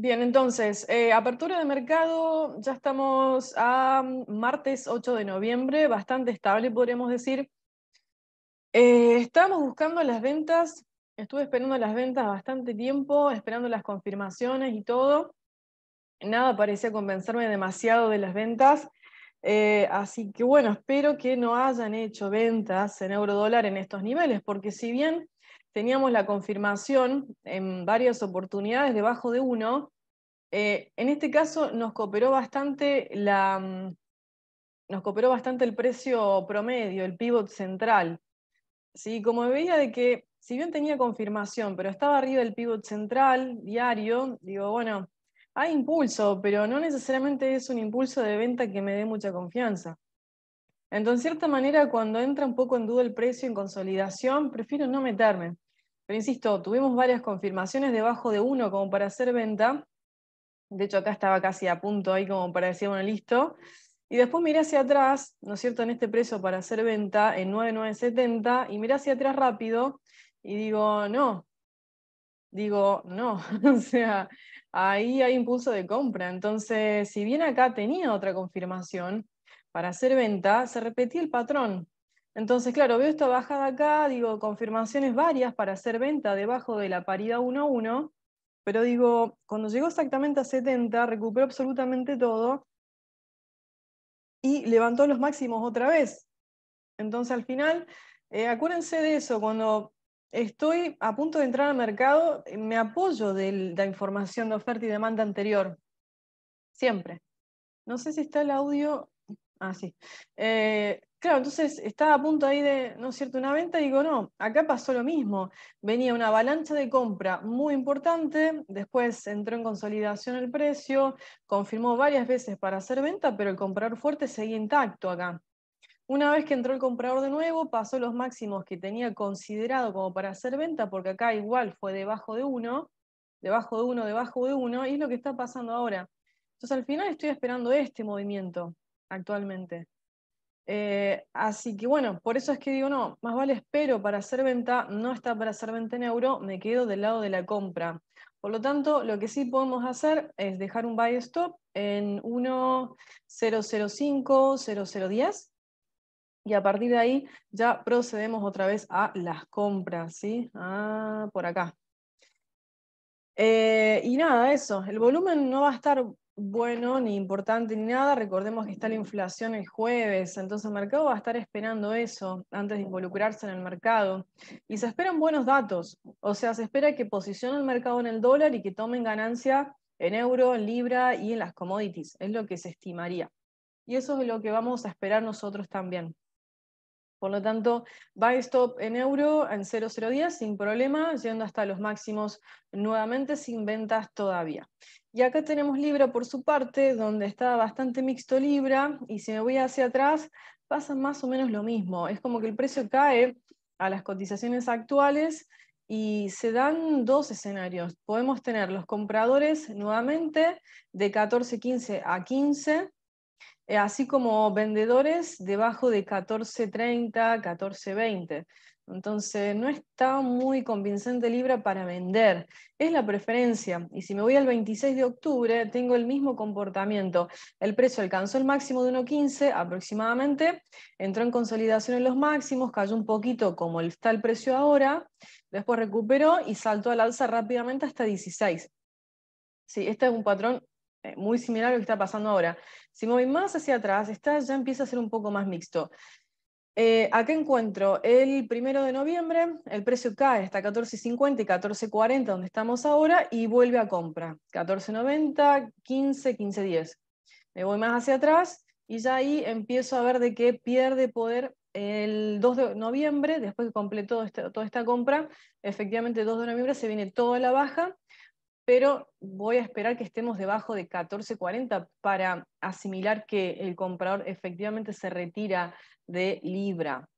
Bien, entonces, eh, apertura de mercado, ya estamos a mm, martes 8 de noviembre, bastante estable podríamos decir. Eh, estamos buscando las ventas, estuve esperando las ventas bastante tiempo, esperando las confirmaciones y todo. Nada parecía convencerme demasiado de las ventas. Eh, así que bueno, espero que no hayan hecho ventas en eurodólar en estos niveles, porque si bien teníamos la confirmación en varias oportunidades debajo de uno. Eh, en este caso nos cooperó bastante la, mm, nos cooperó bastante el precio promedio, el pivot central. ¿Sí? Como veía de que, si bien tenía confirmación, pero estaba arriba del pivot central diario, digo, bueno, hay impulso, pero no necesariamente es un impulso de venta que me dé mucha confianza. Entonces, en cierta manera, cuando entra un poco en duda el precio en consolidación, prefiero no meterme. Pero insisto, tuvimos varias confirmaciones debajo de uno como para hacer venta. De hecho, acá estaba casi a punto ahí como para decir, bueno, listo. Y después miré hacia atrás, ¿no es cierto?, en este precio para hacer venta en 9970 y miré hacia atrás rápido y digo, no, digo, no, o sea, ahí hay impulso de compra. Entonces, si bien acá tenía otra confirmación, para hacer venta, se repetía el patrón. Entonces, claro, veo esta bajada acá, digo, confirmaciones varias para hacer venta debajo de la paridad 1 a 1, pero digo, cuando llegó exactamente a 70, recuperó absolutamente todo y levantó los máximos otra vez. Entonces, al final, eh, acuérdense de eso, cuando estoy a punto de entrar al mercado, eh, me apoyo de la información de oferta y demanda anterior. Siempre. No sé si está el audio Ah, eh, claro, entonces estaba a punto ahí de, ¿no es cierto?, una venta y digo, no, acá pasó lo mismo. Venía una avalancha de compra muy importante, después entró en consolidación el precio, confirmó varias veces para hacer venta, pero el comprador fuerte seguía intacto acá. Una vez que entró el comprador de nuevo, pasó los máximos que tenía considerado como para hacer venta, porque acá igual fue debajo de uno, debajo de uno, debajo de uno, y es lo que está pasando ahora. Entonces al final estoy esperando este movimiento actualmente. Eh, así que bueno, por eso es que digo, no, más vale espero para hacer venta, no está para hacer venta en euro, me quedo del lado de la compra. Por lo tanto, lo que sí podemos hacer es dejar un buy stop en 1005, y a partir de ahí ya procedemos otra vez a las compras, ¿sí? Ah, por acá. Eh, y nada, eso, el volumen no va a estar bueno ni importante ni nada, recordemos que está la inflación el jueves, entonces el mercado va a estar esperando eso antes de involucrarse en el mercado. Y se esperan buenos datos, o sea, se espera que posicione el mercado en el dólar y que tomen ganancia en euro, en libra y en las commodities, es lo que se estimaría. Y eso es lo que vamos a esperar nosotros también. Por lo tanto, buy stop en euro en 0010 sin problema, yendo hasta los máximos nuevamente sin ventas todavía. Y acá tenemos Libra por su parte, donde está bastante mixto Libra, y si me voy hacia atrás, pasa más o menos lo mismo. Es como que el precio cae a las cotizaciones actuales y se dan dos escenarios. Podemos tener los compradores nuevamente de 14.15 a 15 eh, así como vendedores debajo de 14.30, 14.20. Entonces, no está muy convincente Libra para vender. Es la preferencia. Y si me voy al 26 de octubre, tengo el mismo comportamiento. El precio alcanzó el máximo de 1.15 aproximadamente, entró en consolidación en los máximos, cayó un poquito como está el precio ahora, después recuperó y saltó al alza rápidamente hasta 16. Sí, este es un patrón eh, muy similar a lo que está pasando ahora. Si me voy más hacia atrás, está, ya empieza a ser un poco más mixto. Eh, ¿A qué encuentro el primero de noviembre, el precio cae, está 14.50 y 14.40 donde estamos ahora y vuelve a compra, 14.90, 15, 15.10. Me voy más hacia atrás y ya ahí empiezo a ver de qué pierde poder el 2 de noviembre, después que completó este, toda esta compra, efectivamente el 2 de noviembre se viene toda la baja pero voy a esperar que estemos debajo de 14.40 para asimilar que el comprador efectivamente se retira de Libra.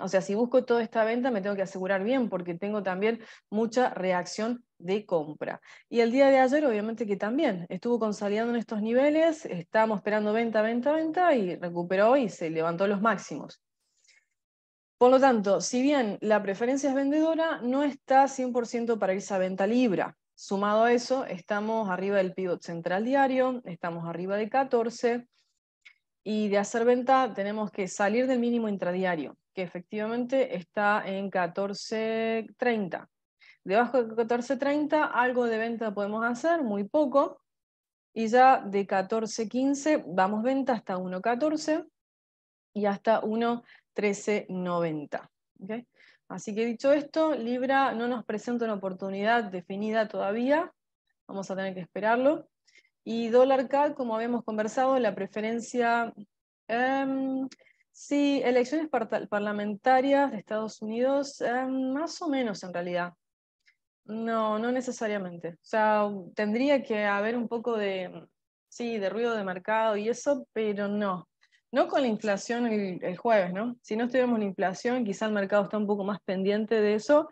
O sea, si busco toda esta venta, me tengo que asegurar bien porque tengo también mucha reacción de compra. Y el día de ayer, obviamente que también estuvo consolidando en estos niveles, estábamos esperando venta, venta, venta y recuperó y se levantó los máximos. Por lo tanto, si bien la preferencia es vendedora, no está 100% para esa venta libra. Sumado a eso, estamos arriba del pivot central diario, estamos arriba de 14, y de hacer venta tenemos que salir del mínimo intradiario, que efectivamente está en 14.30. Debajo de 14.30 algo de venta podemos hacer, muy poco, y ya de 14.15 vamos venta hasta 1.14 y hasta 1.13.90. ¿okay? Así que dicho esto, Libra no nos presenta una oportunidad definida todavía, vamos a tener que esperarlo. Y dólar CAD, como habíamos conversado, la preferencia... Em, sí, elecciones parlamentarias de Estados Unidos, em, más o menos en realidad. No, no necesariamente. O sea, tendría que haber un poco de, sí, de ruido de mercado y eso, pero no no con la inflación el, jueves, ¿no? Si no estuviéramos la inflación, quizá el mercado está un poco más pendiente de eso,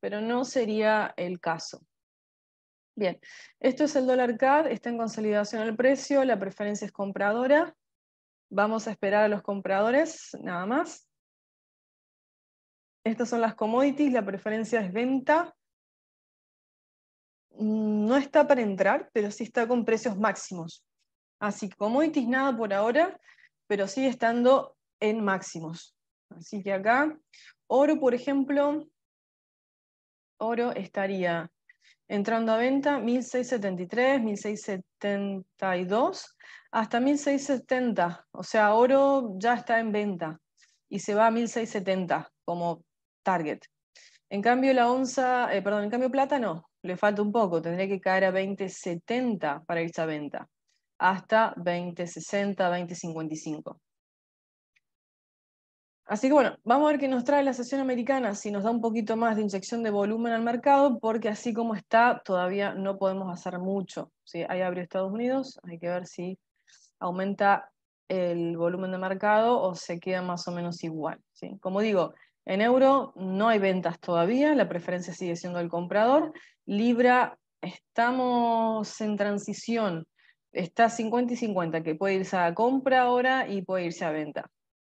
pero no sería el caso. Bien, esto es el dólar CAD, está en consolidación el precio, la preferencia es compradora. Vamos a esperar a los compradores, nada más. Estas son las commodities, la preferencia es venta. Mm, no está para entrar, pero sí está con precios máximos. Así que commodities nada por ahora pero sigue estando en máximos. Así que acá, oro, por ejemplo, oro estaría entrando a venta 1673, 1672, hasta 1670. O sea, oro ya está en venta y se va a 1670 como target. En cambio, la onza, eh, perdón, en cambio plata no, le falta un poco, tendría que caer a 2070 para irse a venta hasta 2060, 2055. Así que bueno, vamos a ver qué nos trae la sesión americana, si nos da un poquito más de inyección de volumen al mercado, porque así como está, todavía no podemos hacer mucho. Ahí abrió Estados Unidos, hay que ver si aumenta el volumen de mercado o se queda más o menos igual. ¿sí? Como digo, en euro no hay ventas todavía, la preferencia sigue siendo el comprador. Libra, estamos en transición está 50 y 50, que puede irse a compra ahora y puede irse a venta.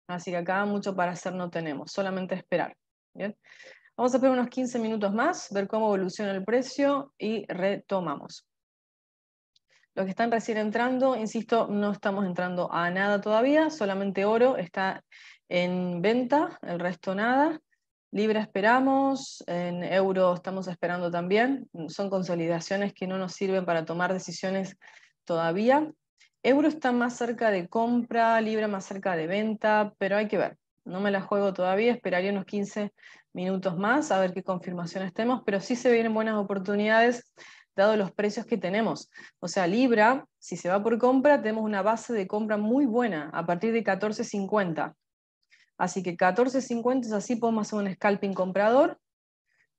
Así que acá mucho para hacer no tenemos, solamente esperar. Vamos a esperar unos 15 minutos más, ver cómo evoluciona el precio y retomamos. Los que están recién entrando, insisto, no estamos entrando a nada todavía, solamente oro está en venta, el resto nada. Libra esperamos, en euro estamos esperando también. Son consolidaciones que no nos sirven para tomar decisiones todavía. Euro está más cerca de compra, libra más cerca de venta, pero hay que ver. No me la juego todavía, esperaría unos 15 minutos más a ver qué confirmaciones tenemos, pero sí se vienen buenas oportunidades dado los precios que tenemos. O sea, libra, si se va por compra, tenemos una base de compra muy buena a partir de 14.50. Así que 14.50 es así, podemos hacer un scalping comprador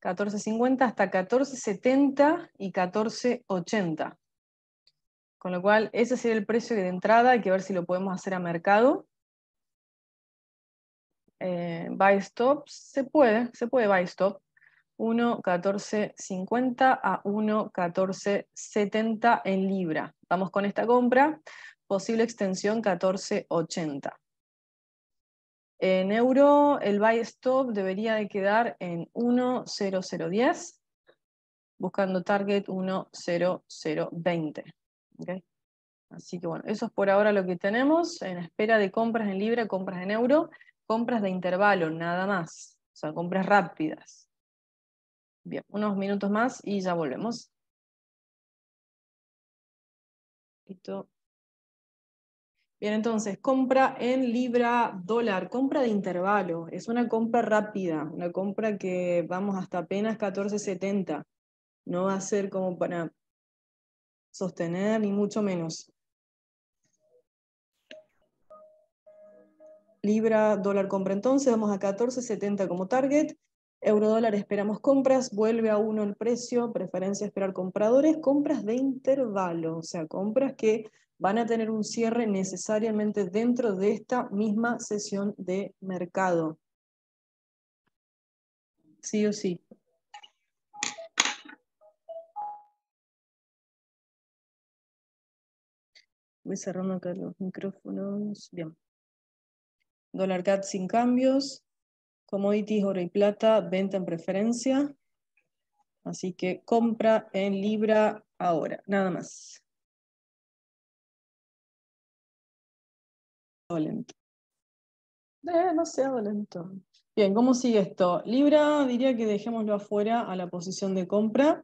14.50 hasta 14.70 y 14.80. Con lo cual, ese sería el precio de entrada, hay que ver si lo podemos hacer a mercado. Eh, buy stop, se puede, se puede buy stop. 1.1450 a 1.1470 en libra. Vamos con esta compra, posible extensión 1480. En euro, el buy stop debería de quedar en 1.0010, buscando target 1.0020. Así que bueno, eso es por ahora lo que tenemos, en espera de compras en libra, compras en euro, compras de intervalo, nada más, o sea, compras rápidas. Bien, unos minutos más y ya volvemos. Bien, entonces, compra en libra dólar, compra de intervalo, es una compra rápida, una compra que vamos hasta apenas 14.70, no va a ser como para sostener, ni mucho menos. Libra, dólar compra entonces, vamos a 14.70 como target. Euro dólar esperamos compras, vuelve a uno el precio, preferencia esperar compradores, compras de intervalo, o sea, compras que van a tener un cierre necesariamente dentro de esta misma sesión de mercado. Sí o sí. Voy cerrando acá los micrófonos. Bien. Dólar CAD sin cambios. Commodities, oro y plata, venta en preferencia. Así que compra en Libra ahora, nada más. Lento. Eh, sea lento. Bien, ¿cómo sigue esto? Libra diría que dejémoslo afuera a la posición de compra.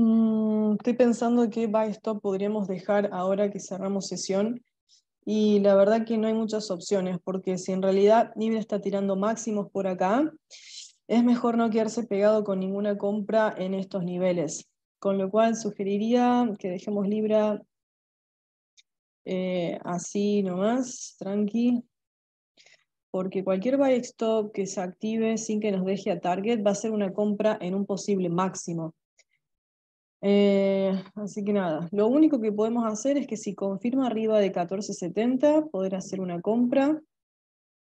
Mm, estoy pensando qué buy stop podríamos dejar ahora que cerramos sesión. Y la verdad que no hay muchas opciones, porque si en realidad Libra está tirando máximos por acá, es mejor no quedarse pegado con ninguna compra en estos niveles. Con lo cual sugeriría que dejemos Libra eh, así nomás, tranqui, porque cualquier buy stop que se active sin que nos deje a target va a ser una compra en un posible máximo. Eh, así que nada, lo único que podemos hacer es que si confirma arriba de 14.70, poder hacer una compra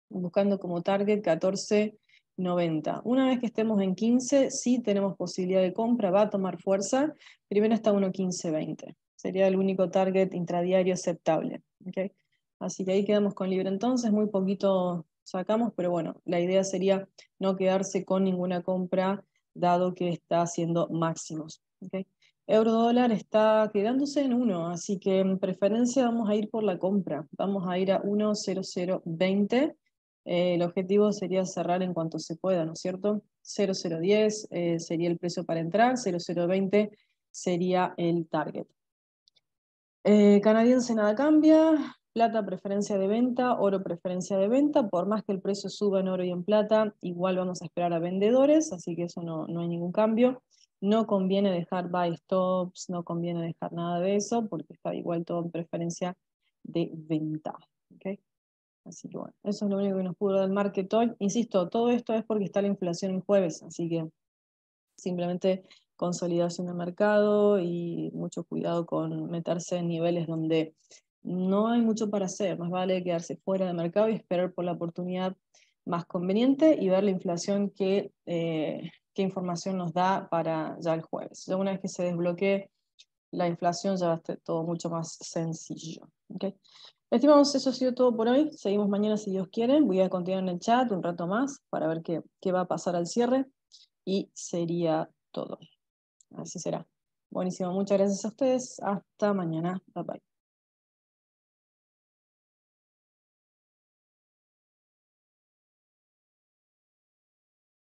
buscando como target 14.90. Una vez que estemos en 15, sí tenemos posibilidad de compra, va a tomar fuerza. Primero está 1.15.20. Sería el único target intradiario aceptable. Así que ahí quedamos con libre, entonces, muy poquito sacamos, pero bueno, la idea sería no quedarse con ninguna compra dado que está haciendo máximos. ¿okay? Eurodólar está quedándose en 1, así que en preferencia vamos a ir por la compra. Vamos a ir a 1.0020. Eh, el objetivo sería cerrar en cuanto se pueda, ¿no es cierto? 0.010 eh, sería el precio para entrar, 0.020 sería el target. Eh, canadiense nada cambia, plata preferencia de venta, oro preferencia de venta, por más que el precio suba en oro y en plata, igual vamos a esperar a vendedores, así que eso no hay ningún cambio. No conviene dejar buy stops, no conviene dejar nada de eso, porque está igual todo en preferencia de venta. Así que bueno, eso es lo único que nos pudo dar el market hoy. Insisto, todo esto es porque está la inflación en jueves, así que simplemente consolidación de mercado y mucho cuidado con meterse en niveles donde no hay mucho para hacer, más vale quedarse fuera de mercado y esperar por la oportunidad más conveniente y ver la inflación que eh, qué información nos da para ya el jueves. una vez que se desbloquee la inflación ya va a estar todo mucho más sencillo. ¿okay? Estimados, eso ha sido todo por hoy. Seguimos mañana si Dios quiere. Voy a continuar en el chat un rato más para ver qué, qué va a pasar al cierre. Y sería todo. Así será. Buenísimo. Muchas gracias a ustedes. Hasta mañana. Bye bye.